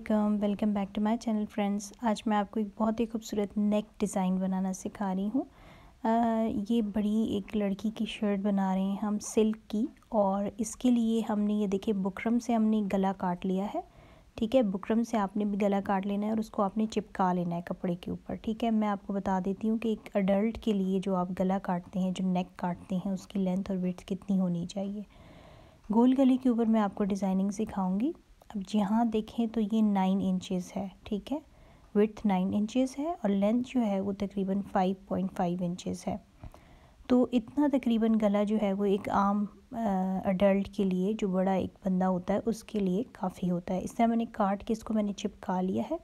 Aslam welcome back to my channel friends आज मैं आपको एक बहुत ही खूबसूरत नेक डिज़ाइन बनाना सिखा रही हूँ ये बड़ी एक लड़की की शर्ट बना रहे हैं हम सिल्क की और इसके लिए हमने ये देखिए बुकरम से हमने गला काट लिया है ठीक है बुकरम से आपने भी गला काट लेना है और उसको आपने चिपका लेना है कपड़े के ऊपर ठीक है मैं आपको बता देती हूँ कि एक अडल्ट के लिए जो आप गला काटते हैं जो नेक काटते हैं उसकी लेंथ और विथ कितनी होनी चाहिए गोल गले के ऊपर मैं आपको डिज़ाइनिंग सिखाऊंगी अब जहाँ देखें तो ये नाइन इंचज़ है ठीक है विथ नाइन इंचज़ है और लेंथ जो है वो तकरीबन फाइव पॉइंट फाइव इंचज़ है तो इतना तकरीबन गला जो है वो एक आम अडल्ट के लिए जो बड़ा एक बंदा होता है उसके लिए काफ़ी होता है इस तरह मैंने काट के इसको मैंने चिपका लिया है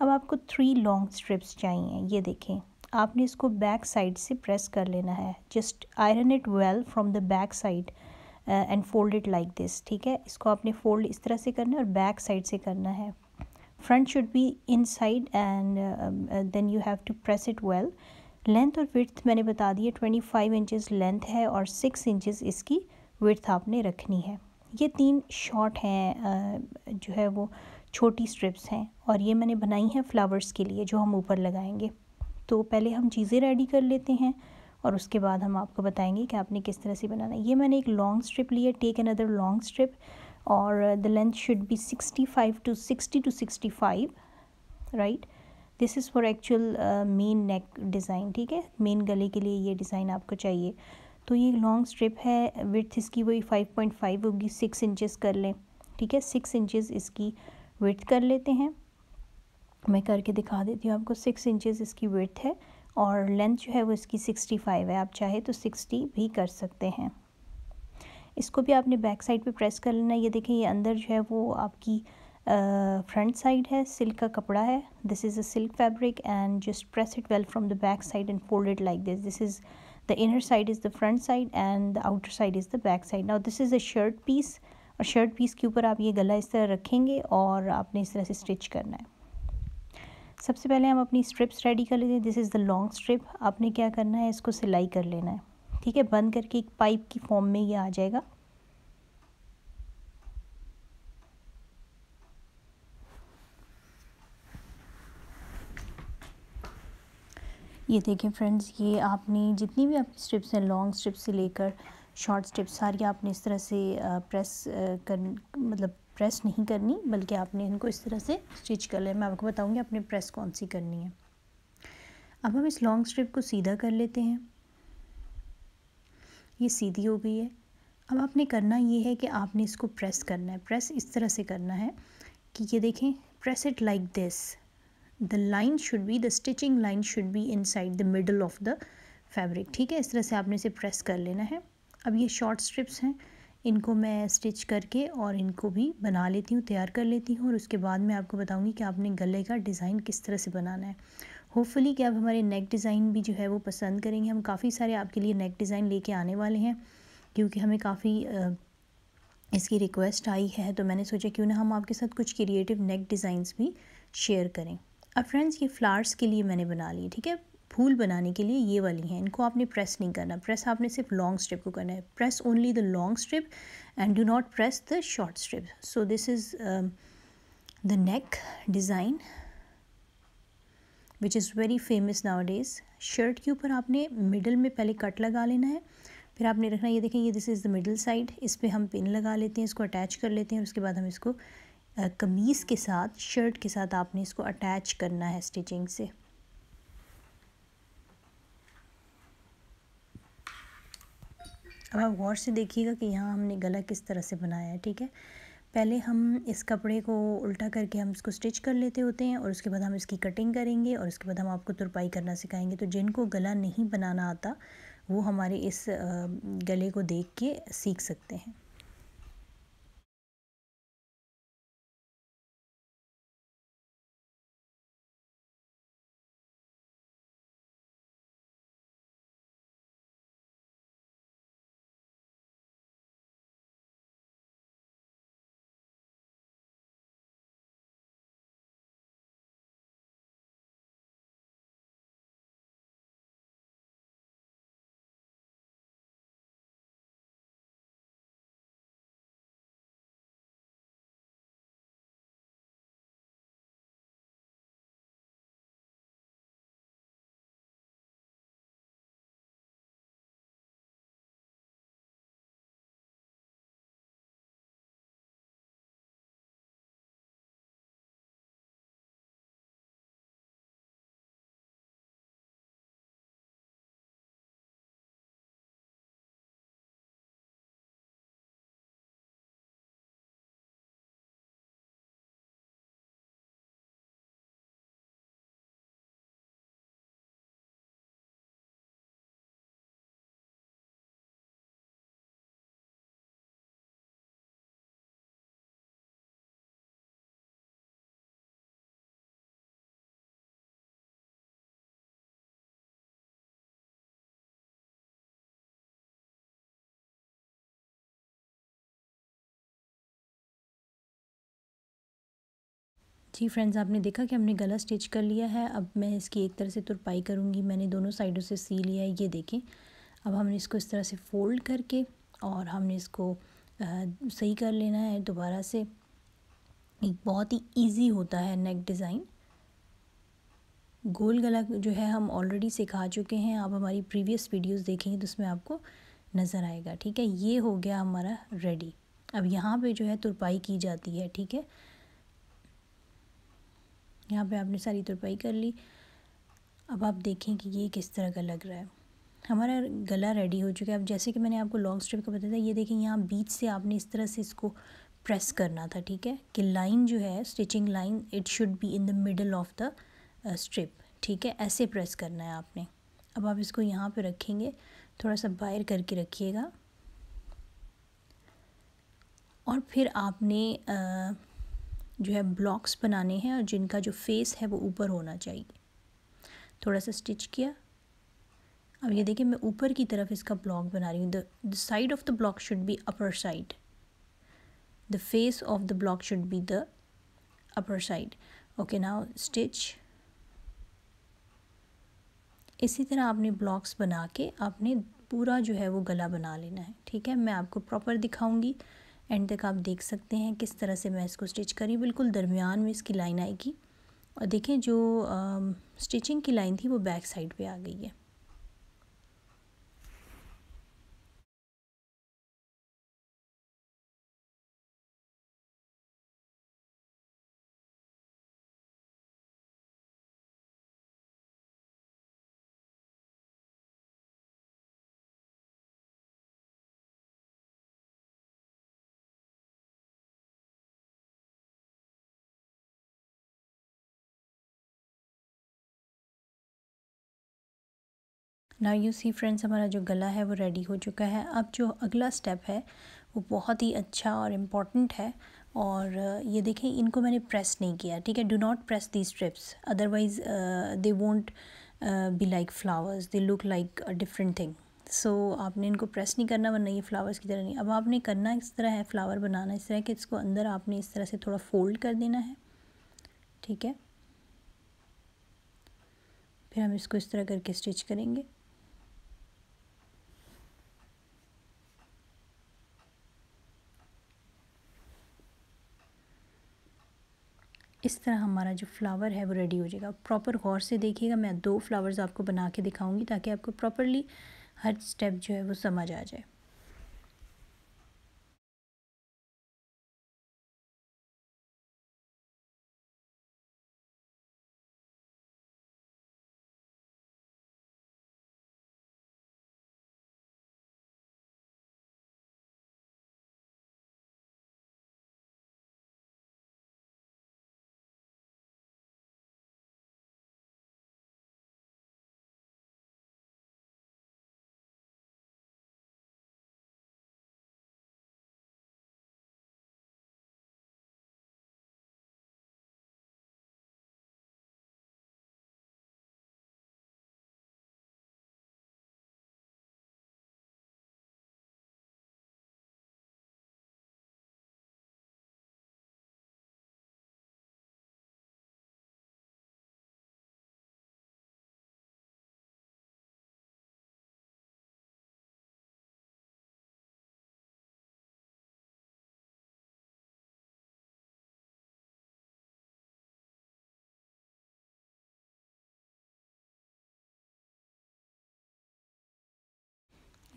अब आपको थ्री लॉन्ग स्ट्रिप्स चाहिए ये देखें आपने इसको बैक साइड से प्रेस कर लेना है just iron it well from the back side and fold it like this ठीक है इसको आपने फोल्ड इस तरह से करना है और बैक साइड से करना है front should be inside and then you have to press it well length और विथ मैंने बता दी है ट्वेंटी फाइव इंचज़ लेंथ है और सिक्स इंचज़ इसकी विथ आपने रखनी है ये तीन शॉर्ट हैं जो है वो छोटी स्ट्रिप्स हैं और ये मैंने बनाई हैं फ्लावर्स के लिए जो हम ऊपर लगाएंगे तो पहले हम चीज़ें रेडी कर लेते हैं और उसके बाद हम आपको बताएंगे कि आपने किस तरह से बनाना ये मैंने एक लॉन्ग स्ट्रिप लिया टेक अनदर लॉन्ग स्ट्रिप और the length should be sixty five to sixty two sixty five right this is for actual men neck design ठीक है मेन गले के लिए ये डिज़ाइन आपको चाहिए तो ये लॉन्ग स्ट्रिप है विथ इसकी वही फाइव पॉइंट फाइव होगी सिक्स इंचज़ कर लें ठीक है सिक्स इंचज़ इसकी विथ कर लेते हैं मैं करके दिखा देती हूँ आपको सिक्स इंचज़ इसकी विथ है और लेंथ जो है वो इसकी 65 है आप चाहे तो 60 भी कर सकते हैं इसको भी आपने बैक साइड पे प्रेस कर लेना ये देखें ये अंदर जो है वो आपकी फ्रंट साइड है सिल्क का कपड़ा है this is a silk fabric and just press it well from the back side and fold it like this this is the inner side is the front side and the outer side is the back side now this is a shirt piece और shirt piece के ऊपर आप ये गला इस तरह रखेंगे और आपने इस तरह से स्टिच करना है सबसे पहले हम अपनी स्ट्रिप्स रेडी कर लेते हैं this is the long strip आपने क्या करना है इसको सिलाई कर लेना है ठीक है बंद करके एक पाइप की फॉर्म में ये आ जाएगा ये देखें फ्रेंड्स ये आपने जितनी भी आपकी स्ट्रिप्स हैं लॉन्ग स्ट्रिप से लेकर शॉर्ट स्ट्रिप सारी आपने इस तरह से प्रेस कर मतलब प्रेस नहीं करनी बल्कि आपने इनको इस तरह से स्टिच कर लिया मैं आपको बताऊँगी आपने प्रेस कौन सी करनी है अब हम इस लॉन्ग स्ट्रिप को सीधा कर लेते हैं ये सीधी हो गई है अब आपने करना ये है कि आपने इसको प्रेस करना है प्रेस इस तरह से करना है कि ये देखें press it like this the line should be the stitching line should be inside the middle of the fabric ठीक है इस तरह से आपने इसे प्रेस कर लेना है अब ये शॉर्ट स्ट्रिप्स हैं इनको मैं स्टिच करके और इनको भी बना लेती हूँ तैयार कर लेती हूँ और उसके बाद मैं आपको बताऊँगी कि आपने गले का डिज़ाइन किस तरह से बनाना है होपफुली कि आप हमारे नेक डिज़ाइन भी जो है वो पसंद करेंगे हम काफ़ी सारे आपके लिए नेक डिज़ाइन लेके आने वाले हैं क्योंकि हमें काफ़ी इसकी रिक्वेस्ट आई है तो मैंने सोचा क्यों ना हम आपके साथ कुछ क्रिएटिव नेक डिज़ाइंस भी शेयर करें अब फ्रेंड्स ये फ्लावर्स के लिए मैंने बना लिए ठीक है फूल बनाने के लिए ये वाली हैं इनको आपने प्रेस नहीं करना प्रेस आपने सिर्फ लॉन्ग स्ट्रिप को करना है press only the long strip and do not press the short strip so this is the neck design which is very famous nowadays shirt के ऊपर आपने मिडल में पहले कट लगा लेना है फिर आपने रखना ये देखें ये this is the middle side इस पर हम पिन लगा लेते हैं इसको अटैच कर लेते हैं और उसके बाद हम इसको uh, कमीज़ के साथ शर्ट के साथ आपने इसको अटैच करना है स्टिचिंग से अब आप गौर से देखिएगा कि यहाँ हमने गला किस तरह से बनाया है ठीक है पहले हम इस कपड़े को उल्टा करके हम इसको स्टिच कर लेते होते हैं और उसके बाद हम इसकी कटिंग करेंगे और उसके बाद हम आपको तुरपाई करना सिखाएंगे तो जिनको गला नहीं बनाना आता वो हमारे इस गले को देख के सीख सकते हैं जी फ्रेंड्स आपने देखा कि हमने गला स्टिच कर लिया है अब मैं इसकी एक तरह से तुरपाई करूँगी मैंने दोनों साइडों से सी लिया है ये देखें अब हमने इसको इस तरह से फोल्ड करके और हमने इसको आ, सही कर लेना है दोबारा से एक बहुत ही ईजी होता है नेक डिज़ाइन गोल गला जो है हम ऑलरेडी सिखा चुके हैं आप हमारी प्रीवियस वीडियोस देखेंगे तो उसमें आपको नज़र आएगा ठीक है ये हो गया हमारा रेडी अब यहाँ पे जो है तुरपाई की जाती है ठीक है यहाँ पे आपने सारी तुरपाई कर ली अब आप देखें कि ये किस तरह का लग रहा है हमारा गला रेडी हो चुका है अब जैसे कि मैंने आपको लॉन्ग स्ट्रिप का बताया था ये देखें यहाँ बीच से आपने इस तरह से इसको प्रेस करना था ठीक है कि लाइन जो है stitching line it should be in the middle of the strip ठीक है ऐसे प्रेस करना है आपने अब आप इसको यहाँ पर रखेंगे थोड़ा सा बाहर करके रखिएगा और फिर आपने uh, जो है ब्लॉक्स बनाने हैं और जिनका जो फेस है वो ऊपर होना चाहिए थोड़ा सा स्टिच किया अब ये देखिए मैं ऊपर की तरफ इसका ब्लॉक बना रही हूँ the side of the block should be upper side the face of the block should be the upper side okay now stitch इसी तरह आपने ब्लॉक्स बना के आपने पूरा जो है वो गला बना लेना है ठीक है मैं आपको प्रॉपर दिखाऊंगी एंड तक आप देख सकते हैं किस तरह से मैं इसको स्टिच करी बिल्कुल दरमियान में इसकी लाइन आएगी और देखें जो स्टिचिंग की लाइन थी वो बैक साइड पे आ गई है ना यू सी फ्रेंड्स हमारा जो गला है वो रेडी हो चुका है अब जो अगला स्टेप है वो बहुत ही अच्छा और इम्पॉर्टेंट है और ये देखें इनको मैंने प्रेस नहीं किया ठीक है do not press the strips otherwise they won't be like flowers they look like a different thing so आपने इनको प्रेस नहीं करना वरना ये फ्लावर्स की तरह नहीं अब आपने करना इस तरह है फ्लावर बनाना इस तरह कि इसको अंदर आपने इस तरह से थोड़ा फोल्ड कर देना है ठीक है फिर हम इसको इस तरह करके स्टिच करेंगे इस तरह हमारा जो फ्लावर है वो रेडी हो जाएगा प्रॉपर गौर से देखिएगा मैं दो फ्लावर्स आपको बना के दिखाऊंगी ताकि आपको प्रॉपरली हर स्टेप जो है वो समझ आ जाए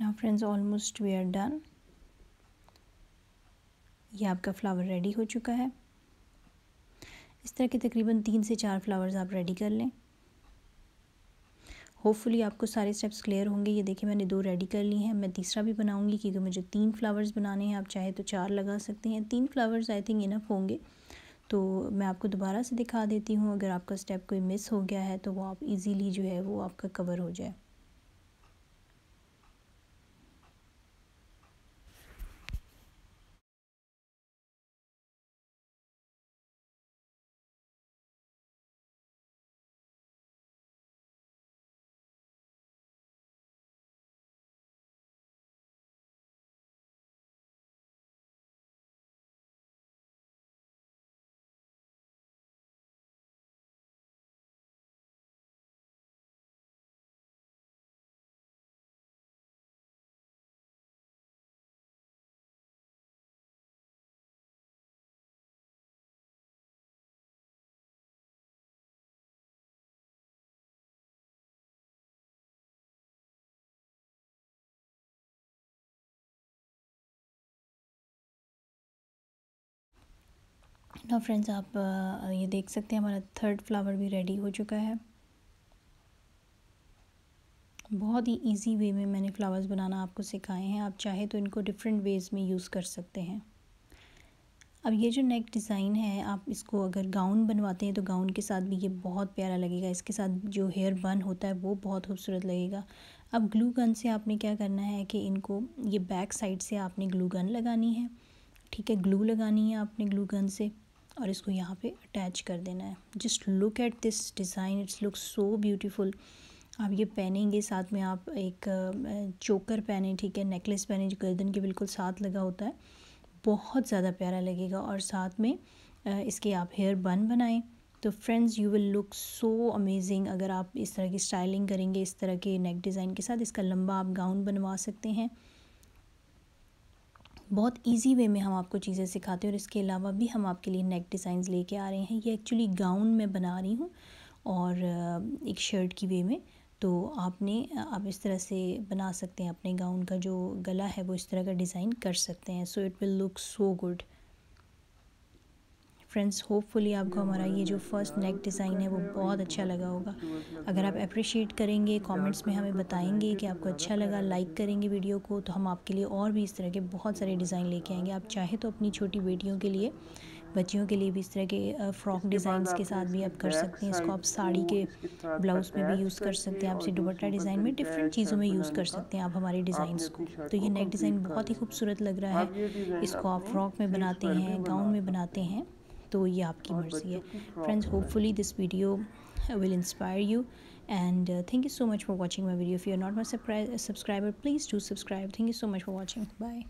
now friends almost we are done ये आपका फ्लावर रेडी हो चुका है इस तरह के तकरीबन तीन से चार फ्लावर्स आप रेडी कर लें होपफुली आपको सारे स्टेप्स क्लियर होंगे ये देखिए मैंने दो रेडी कर ली हैं मैं तीसरा भी बनाऊंगी क्योंकि मुझे तीन फ्लावर्स बनाने हैं आप चाहे तो चार लगा सकते हैं तीन फ्लावर्स आई थिंक इनफ होंगे तो मैं आपको दोबारा से दिखा देती हूँ अगर आपका स्टेप कोई मिस हो गया है तो वो आप इजीली जो है वो आपका कवर हो जाए ना फ्रेंड्स आप ये देख सकते हैं हमारा थर्ड फ्लावर भी रेडी हो चुका है बहुत ही इजी वे में मैंने फ्लावर्स बनाना आपको सिखाए हैं आप चाहे तो इनको डिफरेंट वेज़ में यूज़ कर सकते हैं अब ये जो नेक डिज़ाइन है आप इसको अगर गाउन बनवाते हैं तो गाउन के साथ भी ये बहुत प्यारा लगेगा इसके साथ जो हेयर बन होता है वो बहुत खूबसूरत लगेगा अब ग्लू गन से आपने क्या करना है कि इनको ये बैक साइड से आपने ग्लू गन लगानी है ठीक है ग्लू लगानी है आपने ग्लू गन से और इसको यहाँ पे अटैच कर देना है just look at this design it's look so beautiful आप ये पहनेंगे साथ में आप एक चोकर पहने ठीक है नेकलेस पहने जो गर्दन के बिल्कुल साथ लगा होता है बहुत ज़्यादा प्यारा लगेगा और साथ में इसके आप हेयर बन बनाएं तो friends you will look so amazing अगर आप इस तरह की स्टाइलिंग करेंगे इस तरह के नेक डिज़ाइन के साथ इसका लंबा आप गाउन बनवा सकते हैं बहुत इजी वे में हम आपको चीज़ें सिखाते हैं और इसके अलावा भी हम आपके लिए नेक डिज़ाइंस लेके आ रहे हैं ये एक्चुअली गाउन में बना रही हूँ और एक शर्ट की वे में तो आपने आप इस तरह से बना सकते हैं अपने गाउन का जो गला है वो इस तरह का डिज़ाइन कर सकते हैं so it will look so good friends hopefully आपको हमारा ये जो फर्स्ट नेक डिज़ाइन है वो बहुत अच्छा लगा होगा अगर आप अप्रिशिएट करेंगे कमेंट्स में हमें बताएंगे कि आपको अच्छा लगा लाइक करेंगे वीडियो को तो हम आपके लिए और भी इस तरह के बहुत सारे डिज़ाइन लेके आएंगे आप चाहे तो अपनी छोटी बेटियों के लिए बच्चियों के लिए भी इस तरह के फ्रॉक डिज़ाइन के साथ भी आप कर सकते हैं इसको आप साड़ी के ब्लाउज में भी यूज़ कर सकते हैं आप इसे दुपट्टा डिज़ाइन में डिफरेंट चीज़ों में यूज़ कर सकते हैं आप हमारे डिज़ाइन को तो ये नेक डिज़ाइन बहुत ही खूबसूरत लग रहा है इसको आप फ्रॉक में बनाते हैं गाउन में बनाते हैं तो ये आपकी मर्जी है friends hopefully this video will inspire you and thank you so much for watching my video if you are not my subscriber please do subscribe thank you so much for watching bye